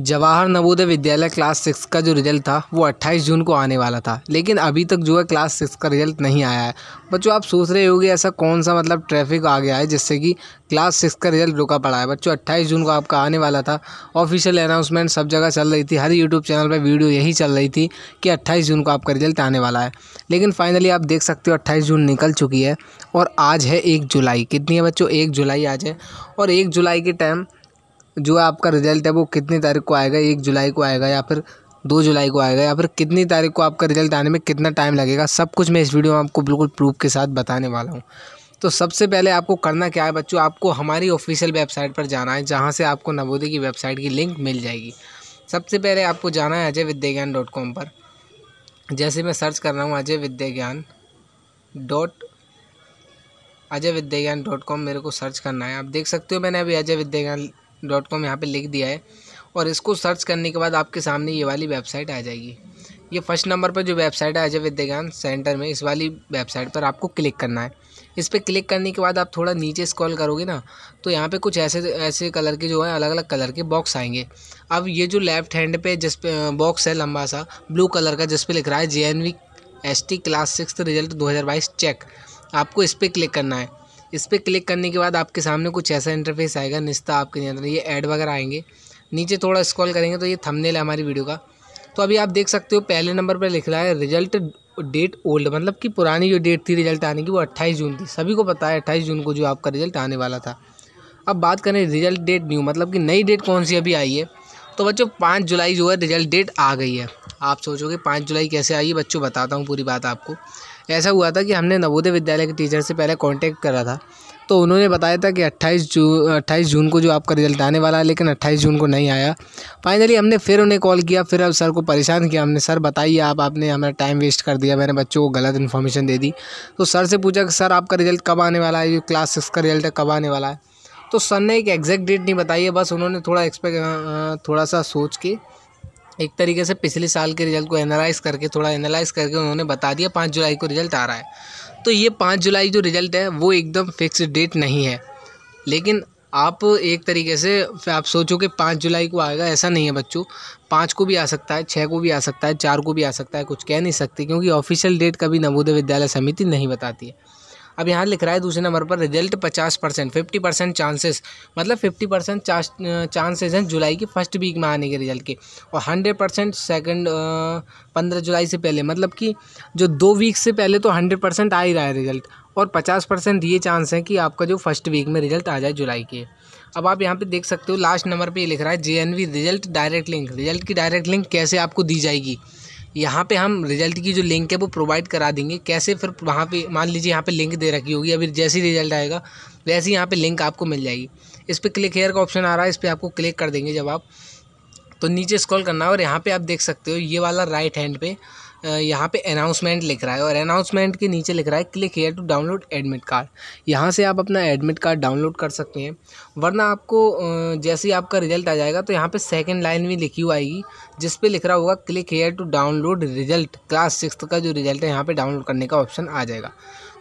जवाहर नवोदय विद्यालय class six का जो रिज़ल्ट था वो 28 जून को आने वाला था लेकिन अभी तक जो है क्लास सिक्स का रिज़ल्ट नहीं आया है बच्चों आप सोच रहे होंगे ऐसा कौन सा मतलब ट्रैफिक आ गया है जिससे कि क्लास सिक्स का रिज़ल्ट रुका पड़ा है बच्चों 28 जून को आपका आने वाला था ऑफिशियल अनाउंसमेंट सब जगह चल रही थी हर यूट्यूब चैनल पर वीडियो यही चल रही थी कि अट्ठाईस जून को आपका रिज़ल्ट आने वाला है लेकिन फाइनली आप देख सकते हो अट्ठाईस जून निकल चुकी है और आज है एक जुलाई कितनी है बच्चों एक जुलाई आज है और एक जुलाई के टाइम जो आपका रिजल्ट है वो कितनी तारीख को आएगा एक जुलाई को आएगा या फिर दो जुलाई को आएगा या फिर कितनी तारीख को आपका रिजल्ट आने में कितना टाइम लगेगा सब कुछ मैं इस वीडियो में आपको बिल्कुल प्रूफ के साथ बताने वाला हूँ तो सबसे पहले आपको करना क्या है बच्चों आपको हमारी ऑफिशियल वेबसाइट पर जाना है जहाँ से आपको नवोदय की वेबसाइट की लिंक मिल जाएगी सबसे पहले आपको जाना है अजय विद्या ज्ञान डॉट कॉम पर जैसे मैं सर्च कर रहा हूँ अजय विद्या ज्ञान डॉट अजय विद्या ज्ञान डॉट कॉम मेरे को सर्च करना है आप देख सकते हो मैंने अभी अजय विद्या ज्ञान डॉट कॉम यहाँ पर लिख दिया है और इसको सर्च करने के बाद आपके सामने ये वाली वेबसाइट आ जाएगी ये फर्स्ट नंबर पर जो वेबसाइट है अजय विद्याज्ञान सेंटर में इस वाली वेबसाइट पर आपको क्लिक करना है इस पर क्लिक करने के बाद आप थोड़ा नीचे स्क्रॉल करोगे ना तो यहाँ पे कुछ ऐसे ऐसे कलर के जो है अलग अलग कलर के बॉक्स आएंगे अब ये जो लेफ्ट हैंड पे जिस पे बॉक्स है लंबा सा ब्लू कलर का जिस पे लिख रहा है J N V S T class six result दो हज़ार बाईस चेक आपको इस पर क्लिक करना है इस पर क्लिक करने के बाद आपके सामने कुछ ऐसा इंटरफेस आएगा निस्ता आपके नियंत्रण ये ऐड वगैरह आएंगे नीचे थोड़ा स्क्रॉल करेंगे तो ये थंबनेल है हमारी वीडियो का तो अभी आप देख सकते हो पहले नंबर पर लिख रहा है रिजल्ट डेट ओल्ड मतलब कि पुरानी जो डेट थी रिजल्ट आने की वो अट्ठाईस जून थी सभी को पता है अट्ठाईस जून को जो आपका रिजल्ट आने वाला था अब बात करें रिजल्ट डेट न्यू मतलब कि नई डेट कौन सी अभी आई है तो बच्चों पाँच जुलाई जो है रिजल्ट डेट आ गई है आप सोचोगे पाँच जुलाई कैसे आई है बच्चों बताता हूँ पूरी बात आपको ऐसा हुआ था कि हमने नवोदय विद्यालय के टीचर से पहले कांटेक्ट करा था तो उन्होंने बताया था कि 28 जून 28 जून को जो आपका रिजल्ट आने वाला है लेकिन 28 जून को नहीं आया फाइनली हमने फिर उन्हें कॉल किया फिर अब सर को परेशान किया हमने सर बताइए आप आपने हमारा टाइम वेस्ट कर दिया मैंने बच्चों को गलत इन्फॉर्मेशन दे दी तो सर से पूछा कि सर आपका रिजल्ट कब आने वाला है जो क्लास सिक्स का रिजल्ट है कब आने वाला है तो सर ने एक एग्जैक्ट डेट नहीं बताई है बस उन्होंने थोड़ा एक्सपेक्ट थोड़ा सा सोच के एक तरीके से पिछले साल के रिज़ल्ट को एनालाइज करके थोड़ा एनालाइज करके उन्होंने बता दिया पाँच जुलाई को रिज़ल्ट आ रहा है तो ये पाँच जुलाई जो रिज़ल्ट है वो एकदम फिक्स डेट नहीं है लेकिन आप एक तरीके से आप सोचो कि पाँच जुलाई को आएगा ऐसा नहीं है बच्चों पाँच को भी आ सकता है छः को भी आ सकता है चार को भी आ सकता है कुछ कह नहीं सकते क्योंकि ऑफिशियल डेट कभी नवोदय विद्यालय समिति नहीं बताती है अब यहाँ लिख रहा है दूसरे नंबर पर रिजल्ट पचास परसेंट फिफ्टी परसेंट चांसेस मतलब फिफ्टी परसेंट चांसेस हैं जुलाई की फर्स्ट वीक में आने के रिजल्ट के और हंड्रेड परसेंट सेकेंड पंद्रह जुलाई से पहले मतलब कि जो दो वीक से पहले तो हंड्रेड परसेंट आ ही रहा है रिजल्ट और पचास परसेंट ये चांस है कि आपका जो फर्स्ट वीक में रिजल्ट आ जाए जुलाई के अब आप यहाँ पे देख सकते हो लास्ट नंबर पे ये लिख रहा है J result direct link result की डायरेक्ट लिंक कैसे आपको दी जाएगी यहाँ पे हम रिजल्ट की जो लिंक है वो प्रोवाइड करा देंगे कैसे फिर वहाँ पे मान लीजिए यहाँ पे लिंक दे रखी होगी अभी जैसे ही रिजल्ट आएगा वैसे ही यहाँ पे लिंक आपको मिल जाएगी इस पर क्लिक हेयर का ऑप्शन आ रहा है इस पर आपको क्लिक कर देंगे जब आप तो नीचे स्क्रॉल करना है और यहाँ पे आप देख सकते हो ये वाला राइट हैंड पे यहाँ पे अनाउंसमेंट लिख रहा है और अनाउंसमेंट के नीचे लिख रहा है click here to download admit card यहाँ से आप अपना एडमिट कार्ड डाउनलोड कर सकते हैं वरना आपको जैसे ही आपका रिजल्ट आ जाएगा तो यहाँ पे सेकंड लाइन भी लिखी हुई आएगी जिस पे लिख रहा होगा click here to download result class six का जो रिजल्ट है यहाँ पर डाउनलोड करने का ऑप्शन आ जाएगा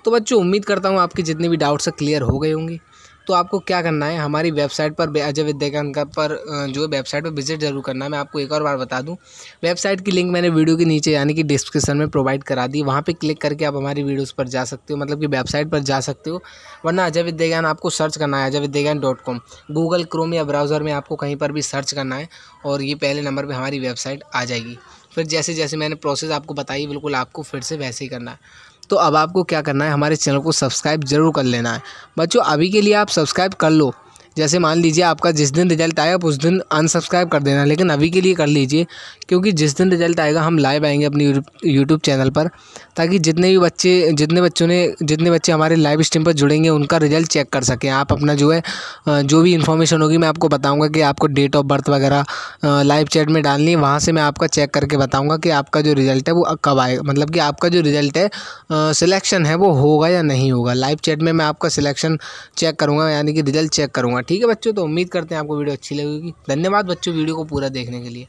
तो बच्चों उम्मीद करता हूँ आपके जितने भी डाउट्स है क्लियर हो गए होंगे तो आपको क्या करना है हमारी वेबसाइट पर अजय विद्याकांत का पर जो वेबसाइट पर विजिट जरूर करना है मैं आपको एक और बार बता दूं वेबसाइट की लिंक मैंने वीडियो के नीचे यानी कि डिस्क्रिप्शन में प्रोवाइड करा दी वहाँ पे क्लिक करके आप हमारी वीडियोज़ पर जा सकते हो मतलब कि वेबसाइट पर जा सकते हो वरना अजय विद्याज्ञान आपको सर्च करना है Ajay Vidyagyan dot com Google Chrome या ब्राउज़र में आपको कहीं पर भी सर्च करना है और ये पहले नंबर पर हमारी वेबसाइट आ जाएगी फिर जैसे जैसे मैंने प्रोसेस आपको बताई बिल्कुल आपको फिर से वैसे ही करना है तो अब आपको क्या करना है हमारे चैनल को सब्सक्राइब जरूर कर लेना है बच्चों अभी के लिए आप सब्सक्राइब कर लो जैसे मान लीजिए आपका जिस दिन रिजल्ट आया उस दिन अनसब्सक्राइब कर देना लेकिन अभी के लिए कर लीजिए क्योंकि जिस दिन रिजल्ट आएगा हम लाइव आएंगे अपनी यूट्यूब चैनल पर ताकि जितने भी बच्चे जितने बच्चों ने जितने बच्चे हमारे लाइव स्ट्रीम पर जुड़ेंगे उनका रिजल्ट चेक कर सकें आप अपना जो है जो भी इन्फॉर्मेशन होगी मैं आपको बताऊँगा कि आपको डेट ऑफ बर्थ वगैरह लाइव चैट में डालनी है वहाँ से मैं आपका चेक करके बताऊँगा कि आपका जो रिज़ल्ट है वो कब आएगा मतलब कि आपका जो रिज़ल्ट है सिलेक्शन है वो होगा या नहीं होगा लाइव चैट में मैं आपका सिलेक्शन चेक करूँगा यानी कि रिज़ल्ट चेक करूँगा हाँ, ठीक है बच्चों तो उम्मीद करते हैं आपको वीडियो अच्छी लगेगी धन्यवाद बच्चों वीडियो को पूरा देखने के लिए